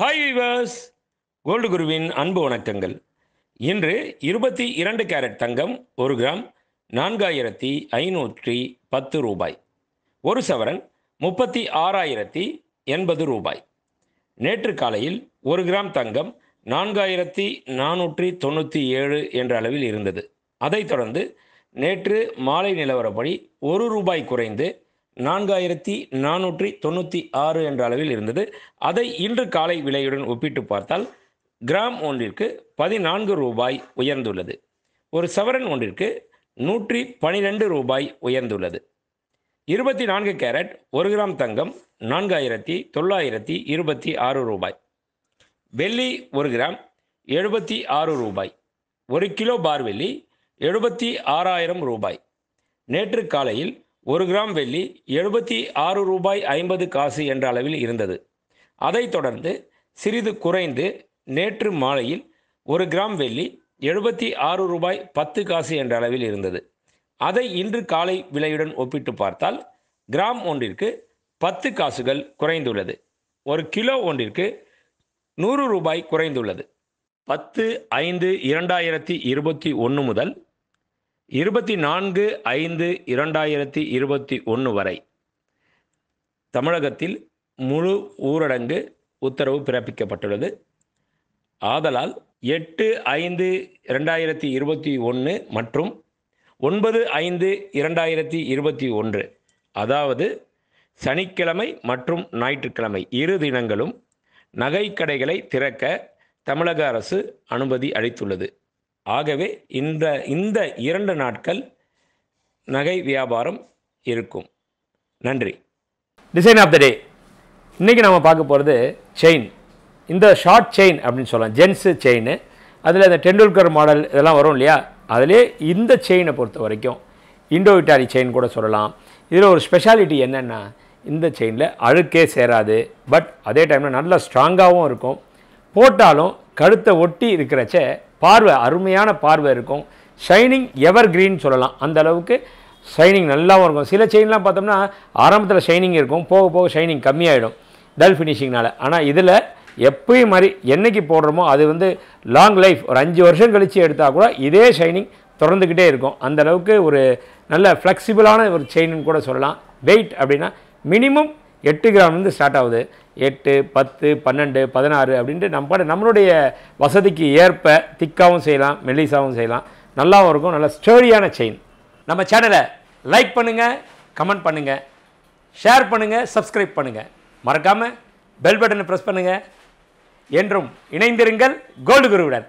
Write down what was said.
hi viewers gold குருவின் அன்பு வணக்கங்கள் இன்று இருபத்தி இரண்டு கேரட் தங்கம் ஒரு கிராம் நான்காயிரத்தி ஐநூற்றி பத்து ரூபாய் ஒரு சவரன் முப்பத்தி ஆறாயிரத்தி எண்பது ரூபாய் நேற்று காலையில் ஒரு கிராம் தங்கம் நான்காயிரத்தி நானூற்றி தொண்ணூற்றி ஏழு என்ற அளவில் இருந்தது அதைத் தொடர்ந்து நேற்று மாலை நிலவரப்படி ஒரு ரூபாய் குறைந்து நான்காயிரத்தி நானூற்றி தொண்ணூற்றி ஆறு என்ற அளவில் இருந்தது அதை இன்று காலை விலையுடன் ஒப்பிட்டு பார்த்தால் கிராம் ஒன்றிற்கு பதினான்கு ரூபாய் உயர்ந்துள்ளது ஒரு சவரன் ஒன்றிற்கு நூற்றி பனிரெண்டு ரூபாய் உயர்ந்துள்ளது இருபத்தி நான்கு கேரட் ஒரு கிராம் தங்கம் நான்காயிரத்தி தொள்ளாயிரத்தி இருபத்தி ஆறு ரூபாய் வெள்ளி ஒரு கிராம் எழுபத்தி ஆறு ரூபாய் ஒரு கிலோ பார் வெள்ளி எழுபத்தி ஆறாயிரம் ரூபாய் நேற்று காலையில் ஒரு கிராம் வெள்ளி எழுபத்தி ஆறு ரூபாய் ஐம்பது காசு என்ற அளவில் இருந்தது அதைத் தொடர்ந்து சிறிது குறைந்து நேற்று மாலையில் ஒரு கிராம் வெள்ளி எழுபத்தி ஆறு ரூபாய் பத்து காசு என்ற அளவில் இருந்தது அதை இன்று காலை விலையுடன் ஒப்பிட்டு பார்த்தால் கிராம் ஒன்றிற்கு பத்து காசுகள் குறைந்துள்ளது ஒரு கிலோ ஒன்றிற்கு நூறு ரூபாய் குறைந்துள்ளது பத்து ஐந்து இரண்டாயிரத்தி இருபத்தி ஒன்று முதல் இருபத்தி நான்கு ஐந்து இரண்டாயிரத்தி இருபத்தி ஒன்று வரை தமிழகத்தில் முழு ஊரடங்கு உத்தரவு பிறப்பிக்கப்பட்டுள்ளது ஆதலால் எட்டு ஐந்து இரண்டாயிரத்தி இருபத்தி ஒன்று மற்றும் ஒன்பது ஐந்து இரண்டாயிரத்தி இருபத்தி ஒன்று அதாவது சனிக்கிழமை மற்றும் ஞாயிற்றுக்கிழமை இரு தினங்களும் நகைக்கடைகளை திறக்க தமிழக அரசு அனுமதி அளித்துள்ளது ஆகவே இந்த இந்த இரண்டு நாட்கள் நகை வியாபாரம் இருக்கும் நன்றி டிசைன் ஆஃப் த டே இன்றைக்கி நம்ம பார்க்க போகிறது செயின் இந்த ஷார்ட் செயின் அப்படின்னு சொல்லலாம் ஜென்ஸு செயின் அதில் இந்த டெண்டுல்கர் மாடல் இதெல்லாம் வரும் இல்லையா அதிலே இந்த செயினை பொறுத்த வரைக்கும் இண்டோ இட்டாலி செயின் கூட சொல்லலாம் இதில் ஒரு ஸ்பெஷாலிட்டி என்னென்னா இந்த செயினில் அழுக்கே சேராது பட் அதே டைமில் நல்லா ஸ்ட்ராங்காகவும் இருக்கும் போட்டாலும் கழுத்தை ஒட்டி இருக்கிறச்ச பார்வை அருமையான பார்வை இருக்கும் ஷைனிங் எவர் கிரீன் சொல்லலாம் அந்த அளவுக்கு ஷைனிங் நல்லாவும் இருக்கும் சில செயின்லாம் பார்த்தோம்னா ஆரம்பத்தில் ஷைனிங் இருக்கும் போக போக ஷைனிங் கம்மியாயிடும் டல் ஃபினிஷிங்னால் ஆனால் இதில் எப்பயும் மாதிரி என்றைக்கு போடுறோமோ அது வந்து லாங் லைஃப் ஒரு அஞ்சு வருஷம் கழித்து எடுத்தால் கூட இதே ஷைனிங் தொடர்ந்துக்கிட்டே இருக்கும் அந்த அளவுக்கு ஒரு நல்ல ஃப்ளெக்சிபிளான ஒரு செயின்னு கூட சொல்லலாம் வெயிட் அப்படின்னா மினிமம் எட்டு கிராம்லேருந்து ஸ்டார்ட் ஆகுது எட்டு பத்து பன்னெண்டு பதினாறு அப்படின்ட்டு நம்ம பாட நம்மளுடைய வசதிக்கு ஏற்ப திக்காகவும் செய்யலாம் மெல்லிசாகவும் செய்யலாம் நல்லாவும் இருக்கும் நல்ல ஸ்டோரியான செயின் நம்ம சேனலை லைக் பண்ணுங்கள் கமெண்ட் பண்ணுங்கள் ஷேர் பண்ணுங்கள் சப்ஸ்கிரைப் பண்ணுங்கள் மறக்காமல் பெல் பட்டனை ப்ரெஸ் பண்ணுங்கள் என்றும் இணைந்திருங்கள் கோல்டு குருவுடன்